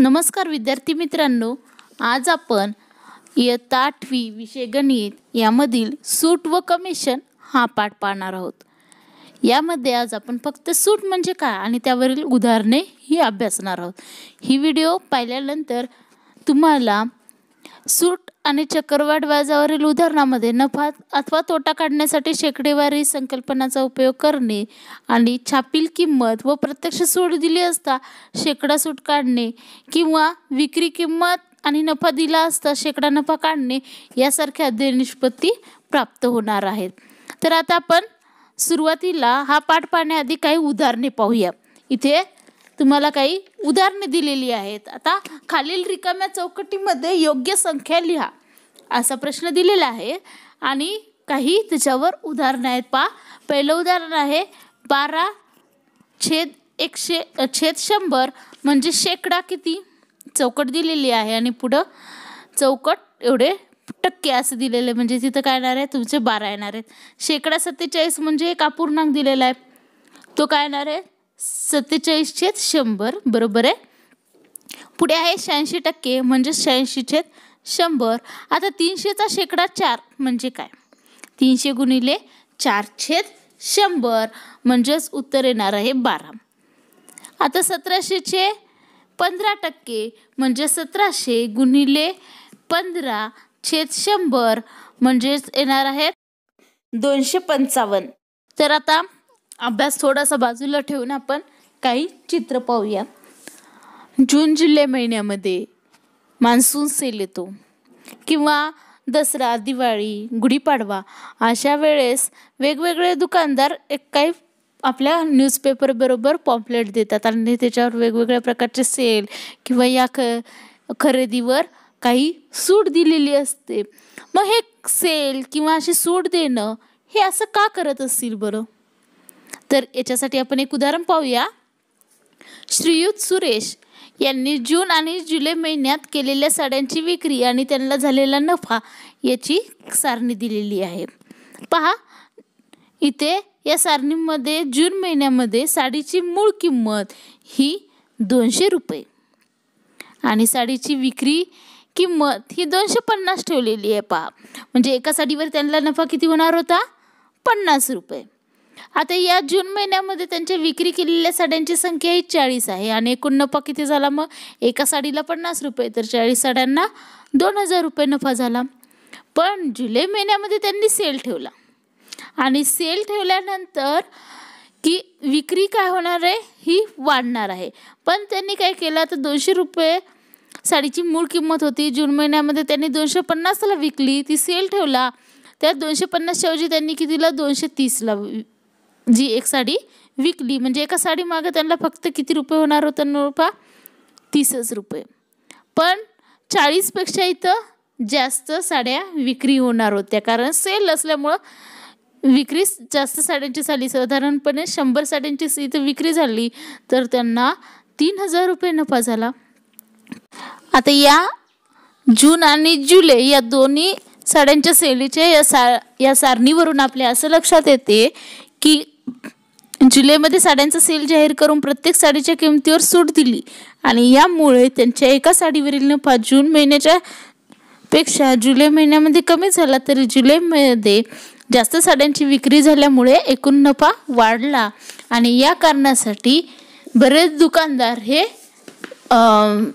नमस्कार विद्यार्थी मित्रांनो आज आपण इयत्ता आठवी विषय गणित यामधील सूट व कमिशन हा पाठ पाहणार आहोत यामध्ये आज आपण फक्त सूट म्हणजे काय आणि त्यावरील उदाहरणे ही अभ्यासणार आहोत ही व्हिडिओ पाहिल्यानंतर तुम्हाला सूट आणि चक्रवाढ व्याजावरील उदाहरणामध्ये नफा अथवा तोटा काढण्यासाठी शेकडेवारी संकल्पनाचा उपयोग करणे आणि छापील किंमत व प्रत्यक्ष सूट दिली असता शेकडा सूट काढणे किंवा विक्री किंमत आणि नफा दिला असता शेकडा नफा काढणे यासारख्या अध्ययन निष्पत्ती प्राप्त होणार आहेत तर आता आपण सुरुवातीला हा पाठ पाहण्याआधी काही उदाहरणे पाहूया इथे तुम्हाला काही उदाहरणे दिलेली आहेत आता खालील रिकाम्या चौकटीमध्ये योग्य संख्या लिहा असा प्रश्न दिलेला आहे आणि काही त्याच्यावर उदाहरणं आहेत पा पहिलं उदाहरण आहे बारा छेद एकशे छेद शंभर म्हणजे शेकडा किती चौकट दिलेली आहे आणि पुढं चौकट एवढे टक्के असं दिलेले आहे म्हणजे तिथं काय येणार आहे तुमचे बारा येणार आहेत शेकडा सत्तेचाळीस म्हणजे एक अपूर्णांक दिलेला आहे तो काय येणार आहे सत्तेचाळीस छेद शंभर बरोबर आहे पुढे आहे शहाऐंशी टक्के म्हणजे शहाऐंशी छेद शंभर आता तीनशेचा शेकडा चार म्हणजे काय तीनशे गुणिले चार छेद शंभर म्हणजेच उत्तर येणार आहे बारा आता सतराशेचे पंधरा टक्के म्हणजे सतराशे गुणिले पंधरा छेद शंभर म्हणजेच येणार आहेत दोनशे पंचावन्न तर आता अभ्यास थोडासा बाजूला ठेवून आपण काही चित्र पाहूया जून जुलै महिन्यामध्ये मान्सून सेल येतो किंवा दसरा दिवाळी गुढीपाडवा अशा वेळेस वेगवेगळे दुकानदार एक काही आपल्या न्यूजपेपरबरोबर पॉम्पलेट देतात आणि त्याच्यावर वेगवेगळ्या प्रकारचे सेल किंवा या ख खरेदीवर काही सूट दिलेली असते मग हे सेल किंवा अशी सूट देणं हे असं का करत असतील बरं तर याच्यासाठी आपण एक उदाहरण पाहूया श्रीयुत सुरेश यांनी जून आणि जुलै महिन्यात केलेल्या साड्यांची विक्री आणि त्यांना झालेला नफा याची सारणी दिलेली आहे पहा इथे या सारणीमध्ये जून महिन्यामध्ये साडीची मूळ किंमत ही दोनशे रुपये आणि साडीची विक्री किंमत ही दोनशे पन्नास ठेवलेली आहे पहा म्हणजे एका साडीवर त्यांना नफा किती होणार होता पन्नास रुपये आता या जून महिन्यामध्ये त्यांच्या विक्री केलेल्या साड्यांची संख्या ही चाळीस आहे आणि एकूण नफा किती झाला मग एका साडीला पन्नास रुपये तर चाळीस साड्यांना दोन हजार रुपये नफा झाला पण जुलै महिन्यामध्ये त्यांनी सेल ठेवला आणि सेल ठेवल्यानंतर की विक्री काय होणार आहे ही वाढणार आहे पण त्यांनी काय केलं तर दोनशे रुपये साडीची मूळ किंमत होती जून महिन्यामध्ये त्यांनी दोनशे पन्नासला विकली ती सेल ठेवला त्या दोनशे पन्नासच्या ऐवजी त्यांनी कितीला दोनशे तीसला जी एक साडी विकली म्हणजे एका मागे त्यांना फक्त किती रुपये होणार होतं नोपा तीसच रुपये पण चाळीसपेक्षा इथं जास्त साड्या विक्री होणार होत्या कारण सेल असल्यामुळं विक्री जास्त साड्यांची झाली साधारणपणे शंभर साड्यांची इथं विक्री झाली तर त्यांना तीन हजार रुपये नफा झाला आता या जून आणि जुलै या दोन्ही साड्यांच्या सेलीच्या या सा या सारणीवरून आपल्या असं लक्षात येते की जुलैमध्ये साड्यांचा सेल जाहीर करून प्रत्येक साडीच्या किमतीवर सूट दिली आणि यामुळे त्यांच्या एका साडीवरील नफा जून महिन्याच्या पेक्षा जुलै महिन्यामध्ये कमी झाला तरी जुलैमध्ये जास्त साड्यांची विक्री झाल्यामुळे एकूण नफा वाढला आणि या कारणासाठी बरेच दुकानदार हे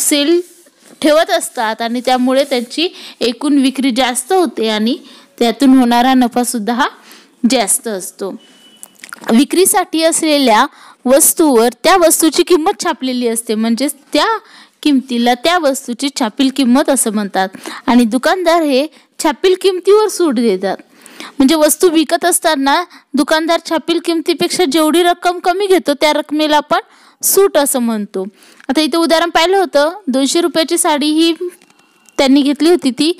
सेल ठेवत असतात आणि त्यामुळे त्यांची एकूण विक्री जास्त होते आणि त्यातून होणारा नफासुद्धा हा जास्त असतो विक्रीसाठी असलेल्या वस्तूवर त्या वस्तूची किंमत छापलेली असते म्हणजेच त्या किमतीला त्या वस्तूची छापील किंमत असं म्हणतात आणि दुकानदार हे छापील किमतीवर सूट देतात म्हणजे वस्तू विकत असताना दुकानदार छापील किमतीपेक्षा जेवढी रक्कम कमी घेतो त्या रकमेला आपण सूट असं म्हणतो आता इथे उदाहरण पाहिलं होतं दोनशे रुपयाची साडी ही त्यांनी घेतली होती ती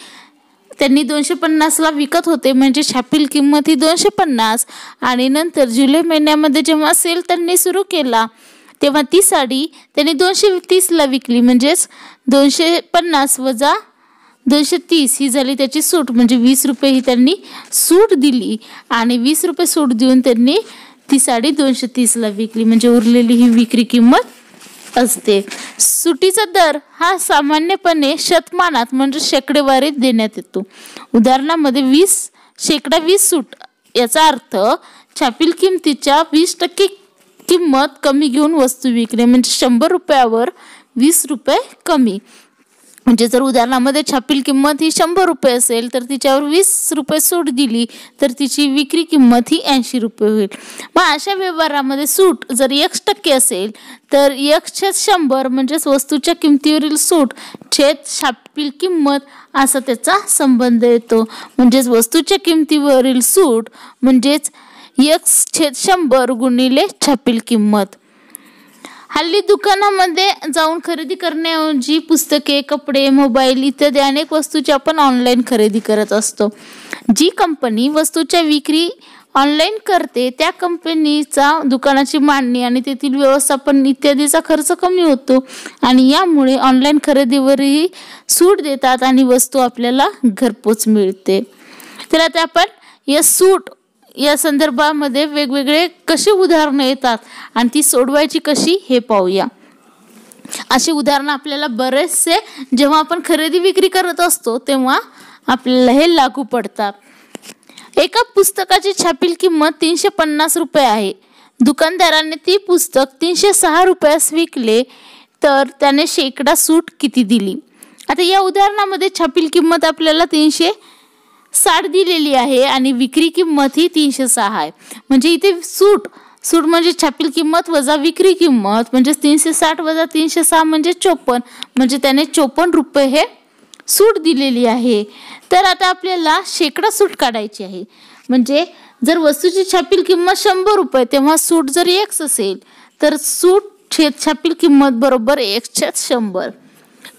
त्यांनी दोनशे पन्नासला विकत होते म्हणजे छापील किंमत ही दोनशे पन्नास आणि नंतर जुलै महिन्यामध्ये जेव्हा सेल त्यांनी सुरू केला तेव्हा ती साडी त्यांनी दोनशे तीसला विकली म्हणजेच दोनशे पन्नास वजा दोनशे तीस ही झाली त्याची सूट म्हणजे वीस रुपये ही त्यांनी सूट दिली आणि वीस रुपये सूट देऊन त्यांनी ती साडी दोनशे तीसला विकली म्हणजे उरलेली ही विक्री किंमत असते सुटीचा दर हा सामान्यपणे शतमानात म्हणजे शेकडेवारी देण्यात येतो उदाहरणामध्ये वीस शेकडा वीस सूट याचा अर्थ छापील किमतीच्या वीस टक्के किंमत कमी घेऊन वस्तू विकणे म्हणजे शंभर रुपयावर वीस रुपये कमी म्हणजे जर उदाहरणामध्ये छापील किंमत ही शंभर रुपये असेल तर तिच्यावर वीस रुपये सूट दिली तर तिची विक्री किंमत ही ऐंशी रुपये होईल मग अशा व्यवहारामध्ये सूट जर एक टक्के असेल तर छेत शंभर म्हणजेच वस्तूच्या किमतीवरील सूट छेद छापील किंमत असा त्याचा संबंध येतो म्हणजेच वस्तूच्या किमतीवरील सूट म्हणजेच एक छेद शंभर गुणिले छापील किंमत हल्ली दुकानामध्ये जाऊन खरेदी करण्याऐवजी पुस्तके कपडे मोबाईल इत्यादी अनेक वस्तूची आपण ऑनलाईन खरेदी करत असतो जी कंपनी वस्तूच्या विक्री ऑनलाईन करते त्या कंपनीचा दुकानाची मांडणी आणि तेथील व्यवस्थापन इत्यादीचा खर्च कमी होतो आणि यामुळे ऑनलाईन खरेदीवरही सूट देतात आणि वस्तू आपल्याला घरपोच मिळते तर आता आपण या सूट या संदर्भामध्ये वेगवेगळे कशी उदाहरणं येतात आणि ती सोडवायची कशी हे पाहूया असे उदाहरणं आपल्याला बरेचसे जेव्हा आपण खरेदी विक्री करत असतो तेव्हा आपल्याला हे लागू पडतात एका पुस्तकाची छापील किंमत तीनशे पन्नास रुपये आहे दुकानदाराने ती पुस्तक तीनशे सहा रुपयास विकले तर त्याने शेकडा सूट किती दिली आता या उदाहरणामध्ये छापील किंमत आपल्याला तीनशे साठ दिलेली आहे आणि विक्री किंमत ही तीनशे सहा आहे म्हणजे इथे सूट सूट म्हणजे छापील किंमत वजा विक्री किंमत म्हणजे तीनशे साठ वजा तीनशे सहा म्हणजे चोपन्न म्हणजे त्याने चोपन्न रुपये हे सूट दिलेली आहे तर आता आपल्याला शेकडा सूट काढायची आहे म्हणजे जर वस्तूची छापील किंमत शंभर रुपये तेव्हा सूट जर एक्स असेल तर सूट छेद छापील किंमत बरोबर एक छेद शंभर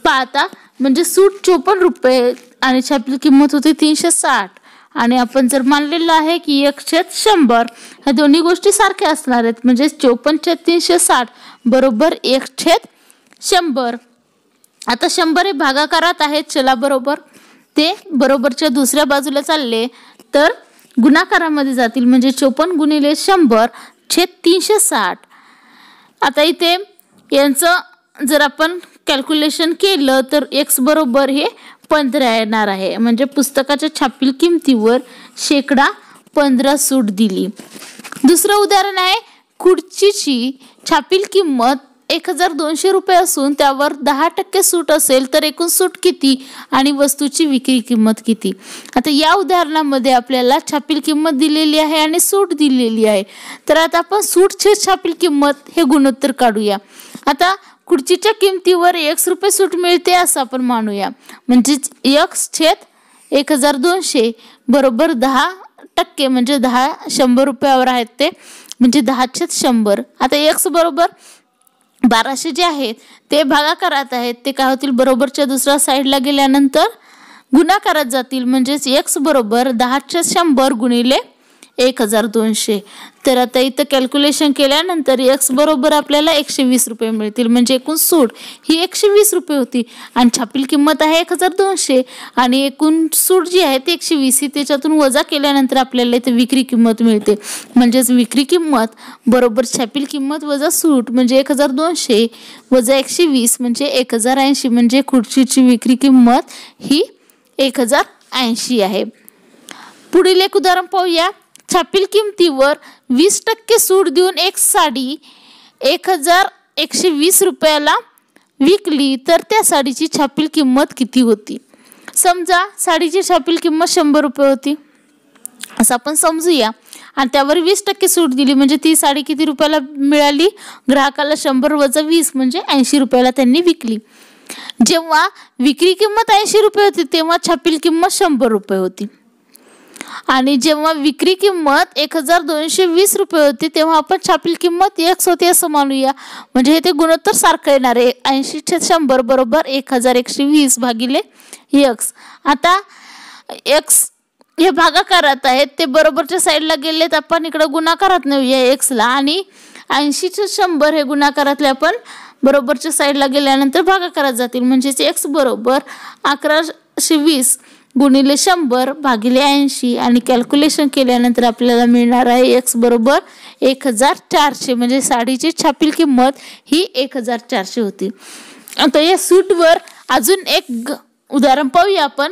पाहता म्हणजे सूट चोपन्न रुपये आणि छापली किंमत होती तीनशे साठ आणि आपण जर मानलेलं आहे की एक छेद शंभर ह्या दोन्ही गोष्टी सारख्या असणार आहेत म्हणजे चोपन्न छेद तीनशे साठ बरोबर एक शंभर आता शंभर हे भागाकारात आहेत बरोबर ते बरोबरच्या दुसऱ्या बाजूला चालले तर गुणाकारामध्ये जातील म्हणजे चोपन्न गुणिले शंभर छेद तीनशे साठ आता इथे यांचं जर आपण कॅल्क्युलेशन केलं तर एक्स बरोबर हे पंधरा येणार आहे म्हणजे पुस्तकाच्या छापील किमतीवर शेकडा पंधरा सूट दिली दुसरं उदाहरण आहे खुर्चीची छापील किंमत एक हजार दोनशे रुपये असून त्यावर दहा टक्के सूट असेल तर एकूण सूट किती आणि वस्तूची विक्री किंमत किती आता या उदाहरणामध्ये आपल्याला छापील किंमत दिलेली आहे आणि सूट दिलेली आहे तर आता आपण सूटचे छापील किंमत हे गुणोत्तर काढूया आता खुर्चीच्या किमतीवर एक्स रुपये सूट मिळते असं आपण मानूया म्हणजेच एक्स छेद एक हजार दोनशे बरोबर दहा टक्के म्हणजे दहा शंभर रुपयावर आहेत ते म्हणजे दहा छेद शंभर आता एक्स बरोबर बाराशे जे आहेत ते भागाकारात आहेत ते काय होतील बरोबरच्या दुसऱ्या साईडला गेल्यानंतर गुणाकारात जातील म्हणजेच एक्स बरोबर छेद शंभर गुणिले एक हजार दोनशे तर आता इथं कॅल्क्युलेशन केल्यानंतर एक्स बरोबर आपल्याला एकशे वीस रुपये मिळतील म्हणजे एकूण सूट ही एकशे वीस रुपये होती आणि छापील किंमत आहे एक हजार दोनशे आणि एकूण सूट जी आहे ती एकशे वीस ही त्याच्यातून वजा केल्यानंतर आपल्याला इथे विक्री किंमत मिळते म्हणजेच विक्री किंमत बरोबर छापील किंमत वजा सूट म्हणजे एक हजार दोनशे वजा एकशे वीस म्हणजे एक हजार ऐंशी म्हणजे खुर्चीची विक्री किंमत ही एक हजार ऐंशी आहे पुढील एक उदाहरण पाहूया छापील किमतीवर वीस टक्के सूट देऊन एक साडी एक हजार एकशे वीस रुपयाला विकली तर त्या साडीची छापील किंमत किती होती समजा साडीची छापील किंमत शंभर रुपये होती असं आपण समजूया आणि त्यावर वीस टक्के सूट दिली म्हणजे ती साडी किती रुपयाला मिळाली ग्राहकाला शंभर वजा वीस म्हणजे ऐंशी रुपयाला त्यांनी विकली जेव्हा विक्री किंमत ऐंशी रुपये होती तेव्हा छापील किंमत शंभर रुपये होती आणि जेव्हा विक्री किंमत एक हजार दोनशे वीस रुपये होती तेव्हा आपण छापील किंमत एक्स होती असं मानूया म्हणजे हे ते गुणोत्तर सारखं येणार आहे ऐंशी शंभर बरोबर एक हजार एकशे वीस भागिले एक्स आता एक्स हे भागाकारात आहेत ते बरोबरच्या साईडला गेलेत आपण इकडं गुणाकारात नेऊया एक्सला आणि ऐंशीचे शंभर हे गुणाकारातले आपण बरोबरच्या साईडला गेल्यानंतर भागाकारात जातील म्हणजेच एक्स बरोबर अकराशे वीस गुणिले शंभर भागिले ऐंशी आणि कॅल्क्युलेशन केल्यानंतर आपल्याला मिळणार आहे एक्स बरोबर एक हजार चारशे म्हणजे साडीची छापील किंमत ही एक हजार चारशे होती आता या सूटवर अजून एक उदाहरण पाहूया आपण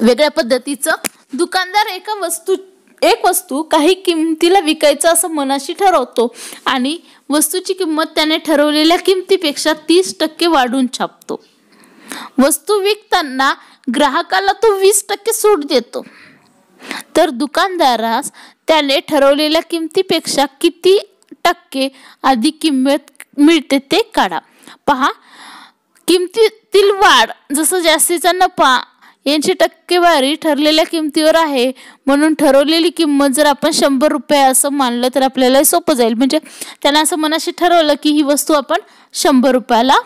वेगळ्या पद्धतीचं दुकानदार एका वस्तू एक वस्तू काही किमतीला विकायचं असं मनाशी ठरवतो आणि वस्तूची किंमत त्याने ठरवलेल्या किमतीपेक्षा तीस टक्के वाढून छापतो वस्तू विकताना ग्राहकाला तो वीस टक्के सूट देतो तर दुकानदारास त्याने ठरवलेल्या किमतीपेक्षा किती टक्के अधिक किंमत मिळते ते काढा पहा किमतीतील वाढ जसं जास्तीचा नफा यांची टक्केवारी ठरलेल्या किमतीवर आहे म्हणून ठरवलेली किंमत जर आपण शंभर रुपये असं मानलं तर आपल्याला सोपं जाईल म्हणजे त्यांना असं मनाशी ठरवलं की ही वस्तू आपण शंभर रुपयाला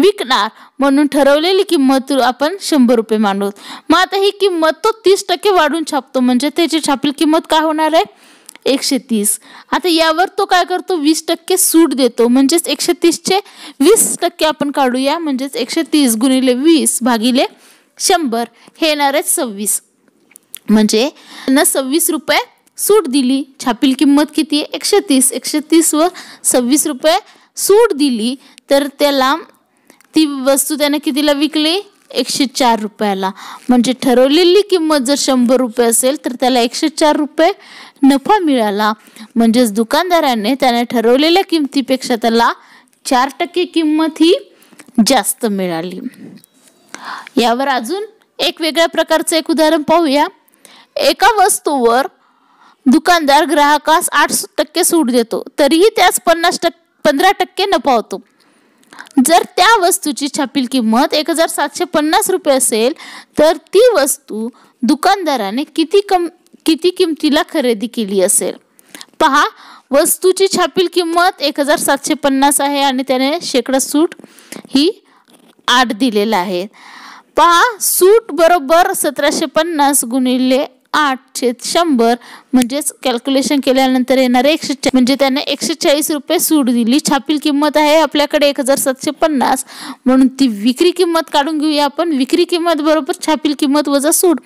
विकणार म्हणून ठरवलेली किंमत आपण शंभर रुपये मांडू मग आता ही किंमत तो तीस टक्के वाढून छापतो म्हणजे त्याची छापील किंमत काय होणार आहे एकशे तीस आता यावर तो काय करतो वीस टक्के सूट देतो म्हणजेच एकशे तीसचे वीस टक्के आपण काढूया म्हणजेच एकशे तीस गुणिले वीस भागिले शंभर हे येणार आहे सव्वीस म्हणजे त्यांना सव्वीस रुपये सूट दिली छापील किंमत किती आहे एकशे तीस एकशे तीसवर सव्वीस रुपये सूट दिली तर त्याला ती वस्तू त्याने कितीला विकली एकशे चार रुपयाला म्हणजे ठरवलेली किंमत जर शंभर रुपये असेल तर त्याला एकशे चार रुपये नफा मिळाला म्हणजेच दुकानदाराने त्याने ठरवलेल्या किमतीपेक्षा त्याला चार टक्के किंमत ही जास्त मिळाली यावर अजून एक वेगळ्या प्रकारचं एक उदाहरण पाहूया एका वस्तूवर दुकानदार ग्राहकास आठ टक्के सूट देतो तरीही त्यास पन्नास टक्के पंधरा टक्के नफा होतो जर त्या वस्तूची छापील किंमत एक हजार सातशे पन्नास रुपये असेल तर ती वस्तू दुकानदाराने किती कम किती किमतीला खरेदी केली असेल पहा वस्तूची छापील किंमत एक हजार सातशे पन्नास आहे आणि त्याने शेकडा सूट ही आठ दिलेला आहे पहा सूट बरोबर सतराशे पन्नास गुणिले आठ छेद शंभर म्हणजेच कॅल्क्युलेशन केल्यानंतर येणार एकशे म्हणजे त्याने एकशे चाळीस रुपये सूट दिली छापील किंमत आहे आपल्याकडे एक हजार सातशे पन्नास म्हणून ती विक्री किंमत काढून घेऊया आपण विक्री किंमत बरोबर छापील किंमत वजा सूट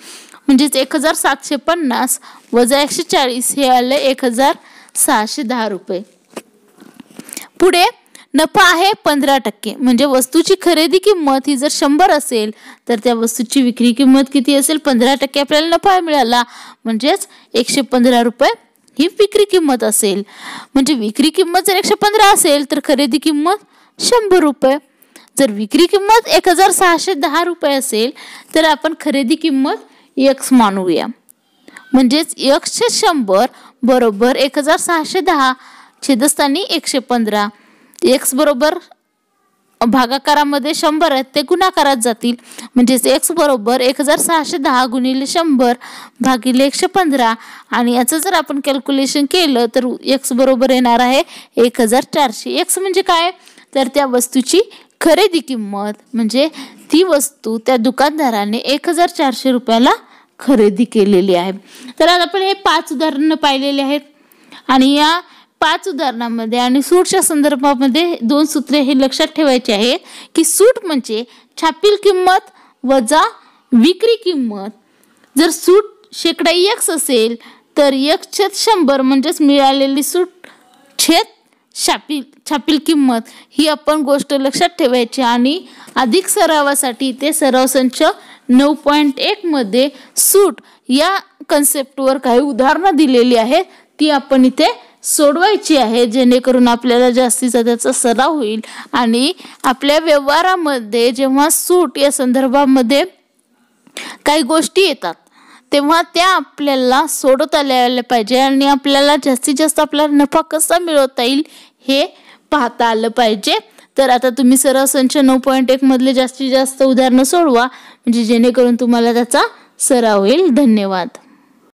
म्हणजेच एक हजार सातशे पन्नास वजा एकशे चाळीस हे आले एक हजार सहाशे दहा रुपये पुढे नफा आहे पंधरा टक्के म्हणजे वस्तूची खरेदी किंमत ही जर शंभर असेल तर त्या वस्तूची विक्री किंमत किती असेल पंधरा टक्के आपल्याला नफा मिळाला म्हणजेच एकशे पंधरा रुपये ही विक्री किंमत असेल म्हणजे विक्री किंमत जर एकशे पंधरा असेल तर खरेदी किंमत शंभर रुपये जर विक्री किंमत एक हजार सहाशे दहा रुपये असेल तर आपण खरेदी किंमत यक्स मानूया म्हणजेच एकशे शंभर बरोबर एक हजार सहाशे दहा छेदस्थानी एकशे पंधरा एक्स बरोबर भागाकारामध्ये शंभर आहेत ते गुणाकारात जातील म्हणजेच एक्स बरोबर एक हजार सहाशे दहा गुणिले शंभर भागिले एकशे पंधरा आणि याचं जर आपण कॅल्क्युलेशन केलं तर एक्स बरोबर येणार आहे एक हजार चारशे एक्स म्हणजे काय तर त्या वस्तूची खरेदी किंमत म्हणजे ती वस्तू त्या दुकानदाराने एक हजार चारशे रुपयाला खरेदी केलेली आहे तर आज आपण हे पाच उदाहरणं पाहिलेले आहेत आणि या पाच उदाहरणामध्ये आणि सूटच्या संदर्भामध्ये दोन सूत्रे हे लक्षात ठेवायचे आहे की सूट म्हणजे छापील किंमत वजा विक्री किंमत जर सूट शेकडा एक्स असेल तर एक छेद शंभर म्हणजेच मिळालेली सूट छेद छापील छापील किंमत ही आपण गोष्ट लक्षात ठेवायची आणि अधिक सरावासाठी ते सराव संच नऊ पॉईंट एकमध्ये सूट या कन्सेप्टवर काही उदाहरणं दिलेली आहेत ती आपण इथे सोडवायची आहे जेणेकरून आपल्याला जास्तीचा त्याचा सराव होईल आणि आपल्या व्यवहारामध्ये जेव्हा सूट या संदर्भामध्ये काही गोष्टी येतात तेव्हा त्या आपल्याला सोडत आल्या पाहिजे आणि आपल्याला जास्तीत जास्त आपला नफा कसा मिळवता येईल हे पाहता आलं पाहिजे तर आता तुम्ही सरळ संच नऊ पॉईंट एकमधले जास्तीत जास्त उदाहरणं सोडवा म्हणजे जेणेकरून तुम्हाला त्याचा सराव होईल धन्यवाद